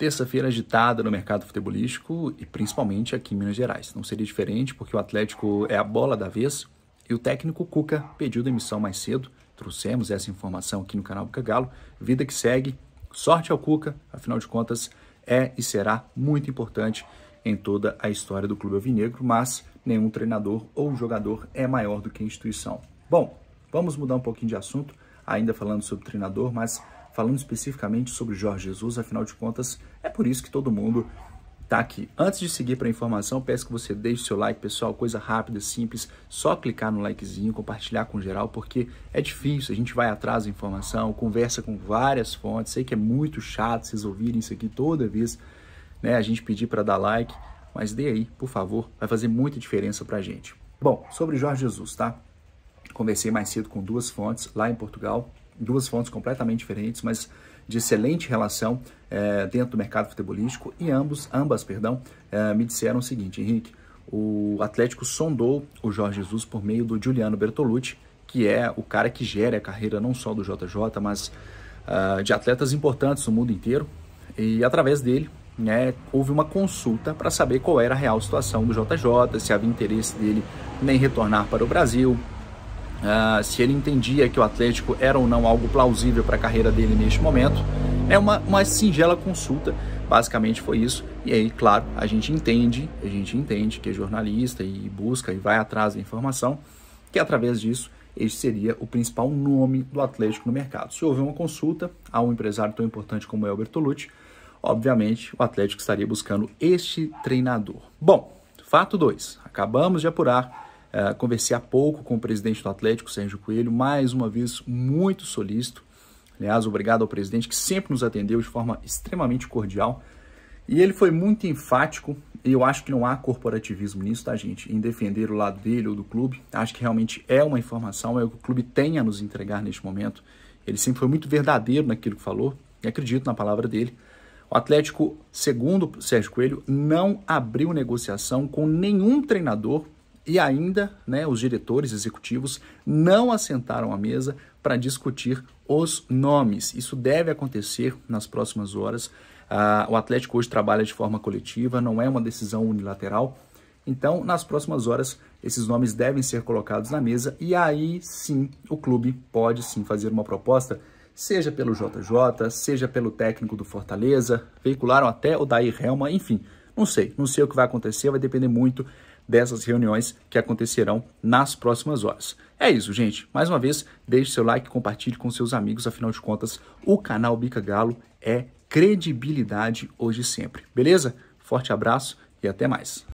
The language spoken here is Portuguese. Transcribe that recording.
terça-feira agitada no mercado futebolístico e principalmente aqui em Minas Gerais. Não seria diferente porque o Atlético é a bola da vez e o técnico Cuca pediu demissão mais cedo. Trouxemos essa informação aqui no canal Bucagalo. Galo. Vida que segue, sorte ao Cuca, afinal de contas é e será muito importante em toda a história do Clube Alvinegro, mas nenhum treinador ou jogador é maior do que a instituição. Bom, vamos mudar um pouquinho de assunto, ainda falando sobre treinador, mas falando especificamente sobre Jorge Jesus, afinal de contas, é por isso que todo mundo tá aqui. Antes de seguir para a informação, peço que você deixe seu like, pessoal, coisa rápida, simples, só clicar no likezinho, compartilhar com geral, porque é difícil, a gente vai atrás da informação, conversa com várias fontes, sei que é muito chato vocês ouvirem isso aqui toda vez, né, a gente pedir para dar like, mas dê aí, por favor, vai fazer muita diferença para a gente. Bom, sobre Jorge Jesus, tá? Conversei mais cedo com duas fontes lá em Portugal, duas fontes completamente diferentes, mas de excelente relação é, dentro do mercado futebolístico e ambos, ambas, perdão, é, me disseram o seguinte, Henrique, o Atlético sondou o Jorge Jesus por meio do Giuliano Bertolucci, que é o cara que gera a carreira não só do JJ, mas uh, de atletas importantes no mundo inteiro. E através dele, né, houve uma consulta para saber qual era a real situação do JJ, se havia interesse dele nem retornar para o Brasil, uh, se ele entendia que o Atlético era ou não algo plausível para a carreira dele neste momento. É uma, uma singela consulta, basicamente foi isso. E aí, claro, a gente entende, a gente entende que é jornalista e busca e vai atrás da informação, que através disso este seria o principal nome do Atlético no mercado. Se houver uma consulta a um empresário tão importante como é o Bertolucci, obviamente o Atlético estaria buscando este treinador. Bom, fato 2. Acabamos de apurar é, conversei há pouco com o presidente do Atlético, Sérgio Coelho, mais uma vez muito solícito. Aliás, obrigado ao presidente que sempre nos atendeu de forma extremamente cordial. E ele foi muito enfático, e eu acho que não há corporativismo nisso, tá, gente? Em defender o lado dele ou do clube. Acho que realmente é uma informação, é o que o clube tem a nos entregar neste momento. Ele sempre foi muito verdadeiro naquilo que falou, e acredito na palavra dele. O Atlético, segundo Sérgio Coelho, não abriu negociação com nenhum treinador e ainda né, os diretores executivos não assentaram à mesa para discutir os nomes. Isso deve acontecer nas próximas horas. Ah, o Atlético hoje trabalha de forma coletiva, não é uma decisão unilateral. Então, nas próximas horas, esses nomes devem ser colocados na mesa e aí sim o clube pode sim fazer uma proposta, seja pelo JJ, seja pelo técnico do Fortaleza, veicularam até o Daí Helma, enfim, não sei, não sei o que vai acontecer, vai depender muito dessas reuniões que acontecerão nas próximas horas. É isso, gente. Mais uma vez, deixe seu like, compartilhe com seus amigos, afinal de contas, o canal Bica Galo é credibilidade hoje e sempre. Beleza? Forte abraço e até mais.